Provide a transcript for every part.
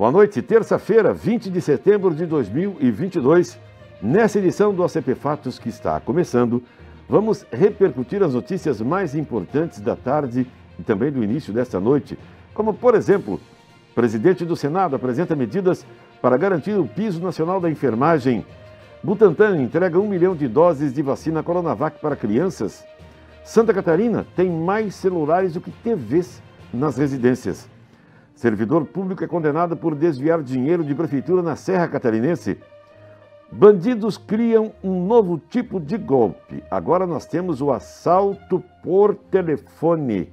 Boa noite, terça-feira, 20 de setembro de 2022. Nessa edição do ACP Fatos que está começando, vamos repercutir as notícias mais importantes da tarde e também do início desta noite, como, por exemplo, o presidente do Senado apresenta medidas para garantir o piso nacional da enfermagem. Butantan entrega um milhão de doses de vacina Coronavac para crianças. Santa Catarina tem mais celulares do que TVs nas residências. Servidor público é condenado por desviar dinheiro de prefeitura na Serra Catarinense. Bandidos criam um novo tipo de golpe. Agora nós temos o assalto por telefone.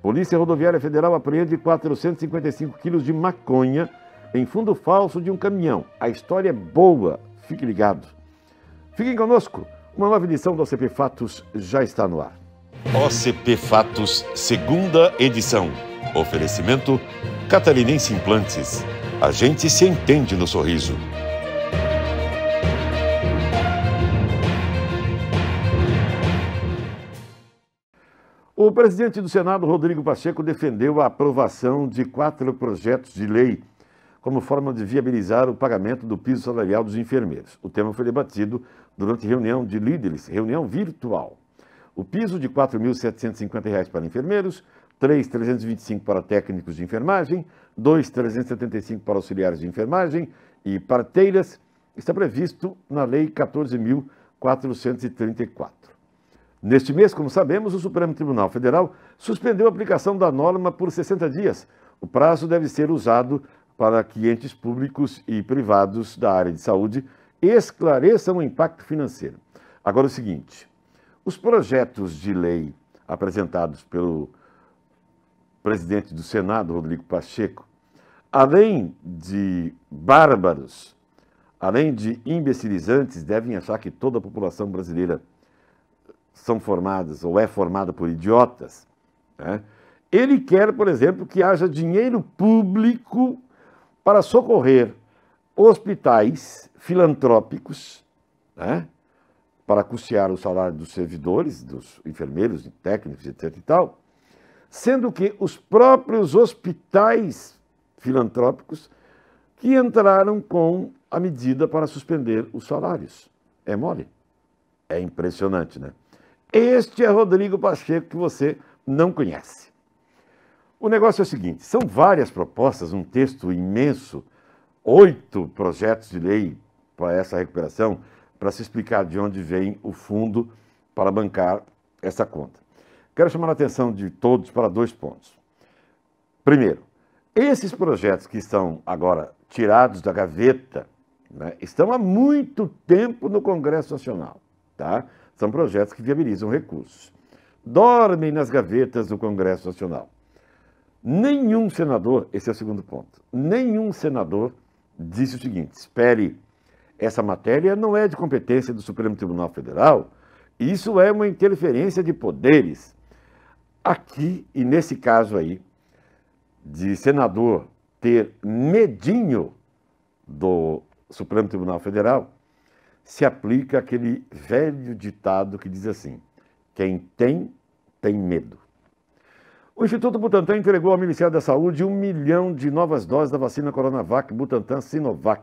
Polícia Rodoviária Federal apreende 455 quilos de maconha em fundo falso de um caminhão. A história é boa, fique ligado. Fiquem conosco, uma nova edição do OCP Fatos já está no ar. OCP Fatos, segunda edição Oferecimento Catarinense Implantes. A gente se entende no sorriso. O presidente do Senado, Rodrigo Pacheco, defendeu a aprovação de quatro projetos de lei como forma de viabilizar o pagamento do piso salarial dos enfermeiros. O tema foi debatido durante reunião de líderes, reunião virtual. O piso de R$ 4.750 para enfermeiros, 3, 325 para técnicos de enfermagem, 2, 375 para auxiliares de enfermagem e parteiras, está previsto na Lei 14.434. Neste mês, como sabemos, o Supremo Tribunal Federal suspendeu a aplicação da norma por 60 dias. O prazo deve ser usado para que entes públicos e privados da área de saúde esclareçam o impacto financeiro. Agora, é o seguinte: os projetos de lei apresentados pelo presidente do Senado, Rodrigo Pacheco, além de bárbaros, além de imbecilizantes, devem achar que toda a população brasileira são formadas ou é formada por idiotas. Né? Ele quer, por exemplo, que haja dinheiro público para socorrer hospitais filantrópicos, né? para custear o salário dos servidores, dos enfermeiros, técnicos, etc. e tal, sendo que os próprios hospitais filantrópicos que entraram com a medida para suspender os salários. É mole? É impressionante, né? Este é Rodrigo Pacheco que você não conhece. O negócio é o seguinte: são várias propostas, um texto imenso, oito projetos de lei para essa recuperação, para se explicar de onde vem o fundo para bancar essa conta. Quero chamar a atenção de todos para dois pontos. Primeiro, esses projetos que estão agora tirados da gaveta né, estão há muito tempo no Congresso Nacional. Tá? São projetos que viabilizam recursos. Dormem nas gavetas do Congresso Nacional. Nenhum senador, esse é o segundo ponto, nenhum senador disse o seguinte: espere, essa matéria não é de competência do Supremo Tribunal Federal, isso é uma interferência de poderes aqui e nesse caso aí, de senador ter medinho do Supremo Tribunal Federal, se aplica aquele velho ditado que diz assim: quem tem, tem medo. O Instituto Butantan entregou ao Ministério da Saúde um milhão de novas doses da vacina Coronavac Butantan Sinovac.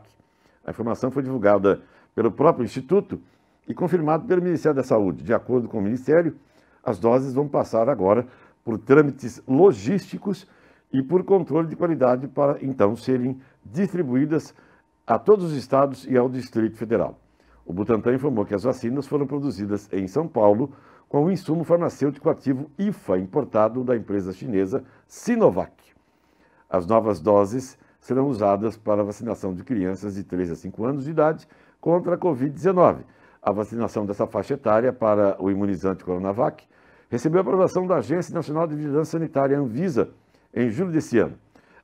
A informação foi divulgada pelo próprio Instituto e confirmada pelo Ministério da Saúde. De acordo com o Ministério, as doses vão passar agora por trâmites logísticos e por controle de qualidade para então serem distribuídas a todos os estados e ao Distrito Federal. O Butantan informou que as vacinas foram produzidas em São Paulo com o insumo farmacêutico ativo IFA, importado da empresa chinesa Sinovac. As novas doses serão usadas para vacinação de crianças de 3 a 5 anos de idade contra a Covid-19 a vacinação dessa faixa etária para o imunizante Coronavac, recebeu aprovação da Agência Nacional de Vigilância Sanitária, Anvisa, em julho desse ano.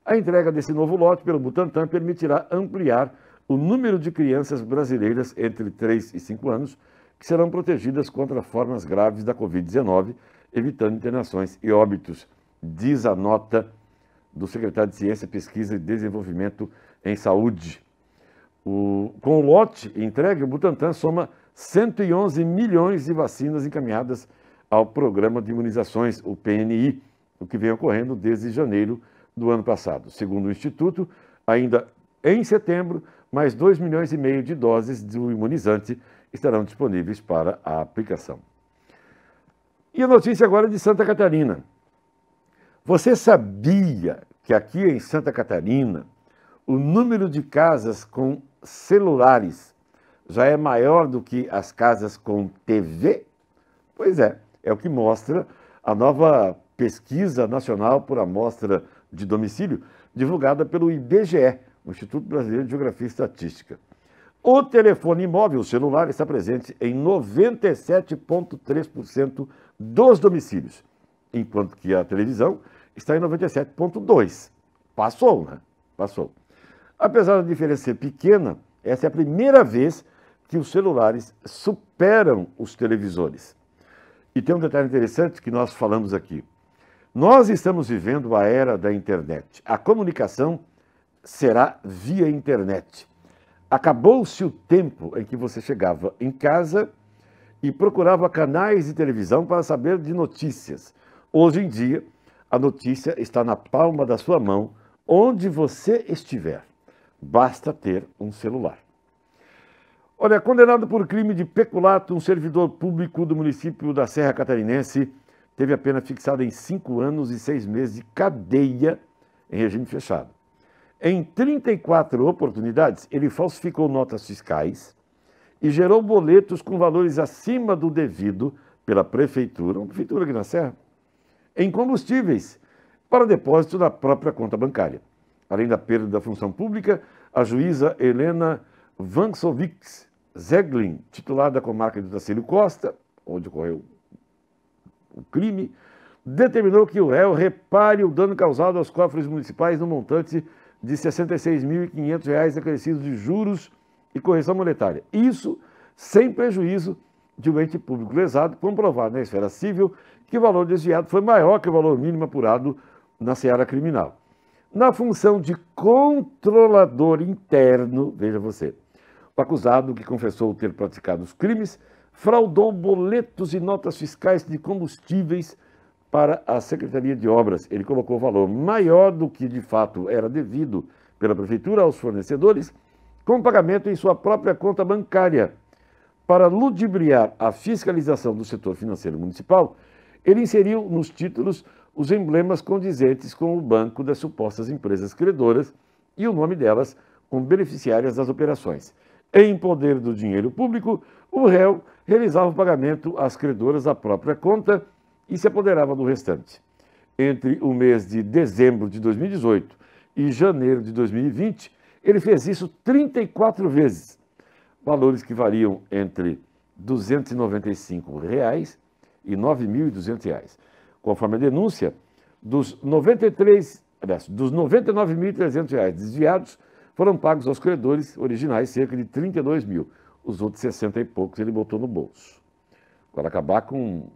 A entrega desse novo lote pelo Butantan permitirá ampliar o número de crianças brasileiras entre 3 e 5 anos que serão protegidas contra formas graves da Covid-19, evitando internações e óbitos, diz a nota do secretário de Ciência, Pesquisa e Desenvolvimento em Saúde. O, com o lote entregue, o Butantan soma 111 milhões de vacinas encaminhadas ao Programa de Imunizações, o PNI, o que vem ocorrendo desde janeiro do ano passado. Segundo o Instituto, ainda em setembro, mais 2 milhões e meio de doses do imunizante estarão disponíveis para a aplicação. E a notícia agora é de Santa Catarina. Você sabia que aqui em Santa Catarina o número de casas com celulares já é maior do que as casas com TV? Pois é, é o que mostra a nova pesquisa nacional por amostra de domicílio, divulgada pelo IBGE, Instituto Brasileiro de Geografia e Estatística. O telefone imóvel celular está presente em 97,3% dos domicílios, enquanto que a televisão está em 97,2%. Passou, né? Passou. Apesar da diferença ser pequena, essa é a primeira vez que os celulares superam os televisores. E tem um detalhe interessante que nós falamos aqui. Nós estamos vivendo a era da internet. A comunicação será via internet. Acabou-se o tempo em que você chegava em casa e procurava canais de televisão para saber de notícias. Hoje em dia, a notícia está na palma da sua mão, onde você estiver. Basta ter um celular. Olha, condenado por crime de peculato, um servidor público do município da Serra Catarinense teve a pena fixada em cinco anos e seis meses de cadeia em regime fechado. Em 34 oportunidades, ele falsificou notas fiscais e gerou boletos com valores acima do devido pela prefeitura, uma prefeitura aqui na Serra, em combustíveis, para depósito da própria conta bancária. Além da perda da função pública, a juíza Helena Vanksovics Zeglin, titular da comarca de Tacílio Costa, onde ocorreu o crime, determinou que o réu repare o dano causado aos cofres municipais no montante de R$ 66.500 acrescidos de juros e correção monetária. Isso sem prejuízo de um ente público lesado, comprovado na esfera civil que o valor desviado foi maior que o valor mínimo apurado na seara criminal. Na função de controlador interno, veja você, o acusado, que confessou ter praticado os crimes, fraudou boletos e notas fiscais de combustíveis para a Secretaria de Obras. Ele colocou valor maior do que de fato era devido pela Prefeitura aos fornecedores, com pagamento em sua própria conta bancária. Para ludibriar a fiscalização do setor financeiro municipal, ele inseriu nos títulos os emblemas condizentes com o banco das supostas empresas credoras e o nome delas como beneficiárias das operações em poder do dinheiro público, o réu realizava o pagamento às credoras da própria conta e se apoderava do restante. Entre o mês de dezembro de 2018 e janeiro de 2020, ele fez isso 34 vezes, valores que variam entre R$ 295 e R$ 9.200. Conforme a denúncia, dos dos R$ 99.300 desviados, foram pagos aos credores originais cerca de 32 mil. Os outros 60 e poucos ele botou no bolso. Agora acabar com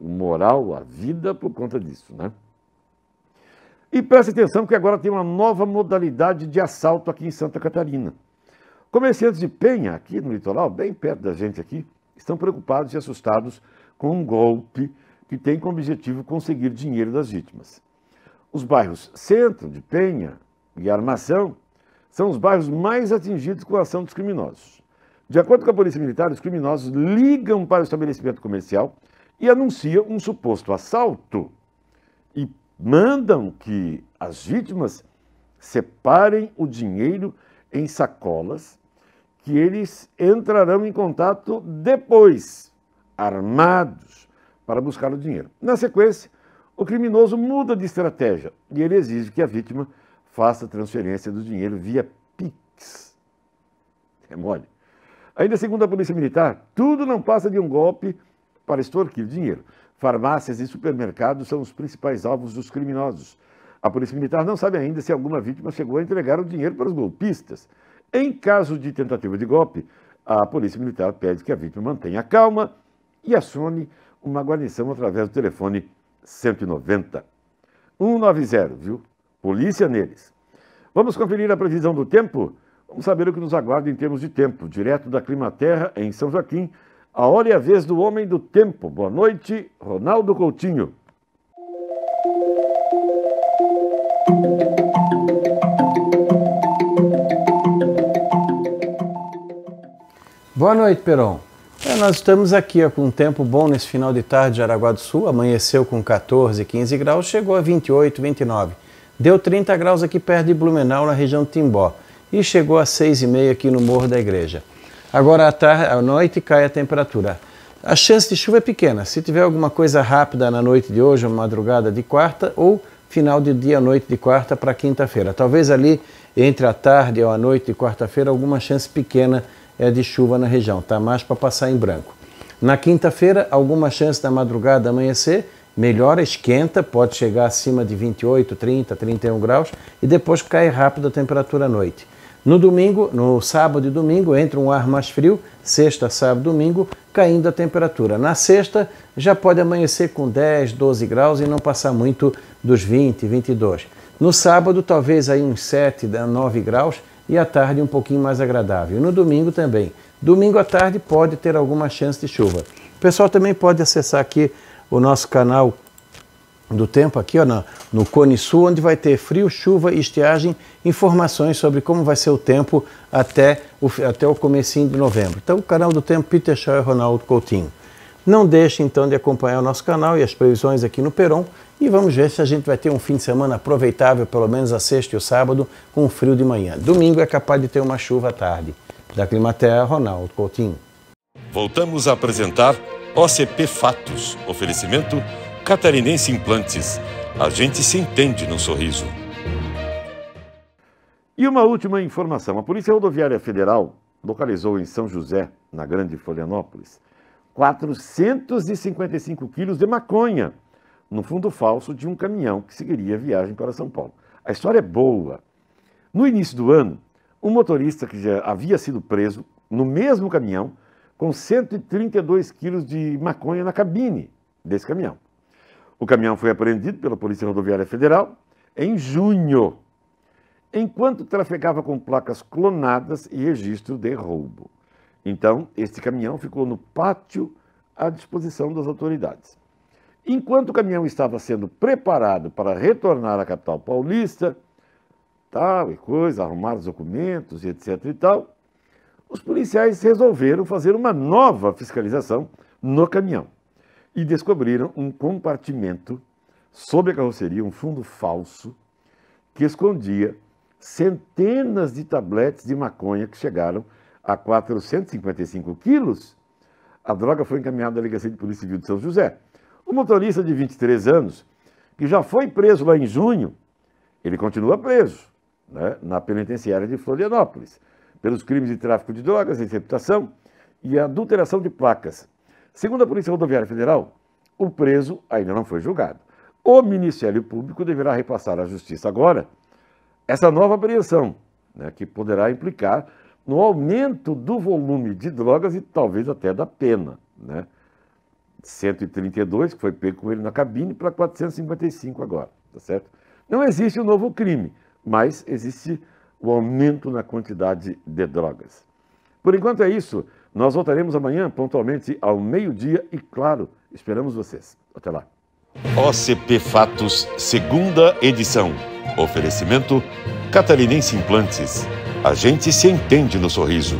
o moral, a vida por conta disso, né? E preste atenção que agora tem uma nova modalidade de assalto aqui em Santa Catarina. Comerciantes de Penha, aqui no litoral, bem perto da gente aqui, estão preocupados e assustados com um golpe que tem como objetivo conseguir dinheiro das vítimas. Os bairros Centro de Penha e Armação são os bairros mais atingidos com a ação dos criminosos. De acordo com a Polícia Militar, os criminosos ligam para o estabelecimento comercial e anunciam um suposto assalto e mandam que as vítimas separem o dinheiro em sacolas que eles entrarão em contato depois, armados, para buscar o dinheiro. Na sequência, o criminoso muda de estratégia e ele exige que a vítima faça transferência do dinheiro via Pix. É mole. Ainda segundo a Polícia Militar, tudo não passa de um golpe para extorquir dinheiro. Farmácias e supermercados são os principais alvos dos criminosos. A Polícia Militar não sabe ainda se alguma vítima chegou a entregar o dinheiro para os golpistas. Em caso de tentativa de golpe, a Polícia Militar pede que a vítima mantenha calma e acione uma guarnição através do telefone 190. 190, viu? polícia neles. Vamos conferir a previsão do tempo? Vamos saber o que nos aguarda em termos de tempo. Direto da Clima Terra em São Joaquim, a hora e a vez do homem do tempo. Boa noite, Ronaldo Coutinho. Boa noite, Peron. É, nós estamos aqui ó, com um tempo bom nesse final de tarde de Araguá do Sul. Amanheceu com 14, 15 graus, chegou a 28, 29. Deu 30 graus aqui perto de Blumenau, na região de Timbó, e chegou a 6,5 aqui no Morro da Igreja. Agora à, tarde, à noite cai a temperatura. A chance de chuva é pequena. Se tiver alguma coisa rápida na noite de hoje, ou madrugada de quarta, ou final de dia, noite de quarta para quinta-feira. Talvez ali entre a tarde ou a noite de quarta-feira, alguma chance pequena é de chuva na região. Está mais para passar em branco. Na quinta-feira, alguma chance da madrugada amanhecer melhora, esquenta, pode chegar acima de 28, 30, 31 graus e depois cai rápido a temperatura à noite. No domingo, no sábado e domingo, entra um ar mais frio, sexta, sábado, domingo, caindo a temperatura. Na sexta, já pode amanhecer com 10, 12 graus e não passar muito dos 20, 22. No sábado, talvez aí uns 7, 9 graus e à tarde um pouquinho mais agradável. No domingo também. Domingo à tarde pode ter alguma chance de chuva. O pessoal também pode acessar aqui o nosso canal do tempo aqui ó, no, no Cone Sul, onde vai ter frio, chuva e estiagem, informações sobre como vai ser o tempo até o, até o comecinho de novembro. Então, o canal do tempo, Peter Shaw e Ronaldo Coutinho. Não deixe então de acompanhar o nosso canal e as previsões aqui no Peron e vamos ver se a gente vai ter um fim de semana aproveitável, pelo menos a sexta e o sábado, com frio de manhã. Domingo é capaz de ter uma chuva à tarde. Da Climaterra, Ronaldo Coutinho. Voltamos a apresentar OCP Fatos. Oferecimento Catarinense Implantes. A gente se entende no sorriso. E uma última informação: a Polícia Rodoviária Federal localizou em São José, na Grande Florianópolis, 455 quilos de maconha no fundo falso de um caminhão que seguiria a viagem para São Paulo. A história é boa. No início do ano, um motorista que já havia sido preso no mesmo caminhão com 132 quilos de maconha na cabine desse caminhão. O caminhão foi apreendido pela Polícia Rodoviária Federal em junho, enquanto trafegava com placas clonadas e registro de roubo. Então, este caminhão ficou no pátio à disposição das autoridades. Enquanto o caminhão estava sendo preparado para retornar à capital paulista, tal e coisa, arrumar os documentos e etc e tal, os policiais resolveram fazer uma nova fiscalização no caminhão e descobriram um compartimento sob a carroceria, um fundo falso, que escondia centenas de tabletes de maconha que chegaram a 455 quilos. A droga foi encaminhada à Delegacia de Polícia Civil de São José. O motorista de 23 anos, que já foi preso lá em junho, ele continua preso né, na penitenciária de Florianópolis pelos crimes de tráfico de drogas, receptação e adulteração de placas. Segundo a Polícia Rodoviária Federal, o preso ainda não foi julgado. O Ministério Público deverá repassar à Justiça agora essa nova apreensão, né, que poderá implicar no aumento do volume de drogas e talvez até da pena. Né? 132, que foi pego com ele na cabine, para 455 agora, tá certo? Não existe um novo crime, mas existe o aumento na quantidade de drogas. Por enquanto é isso. Nós voltaremos amanhã, pontualmente, ao meio-dia e, claro, esperamos vocês. Até lá. OCP Fatos, segunda edição. Oferecimento Catarinense Implantes. A gente se entende no sorriso.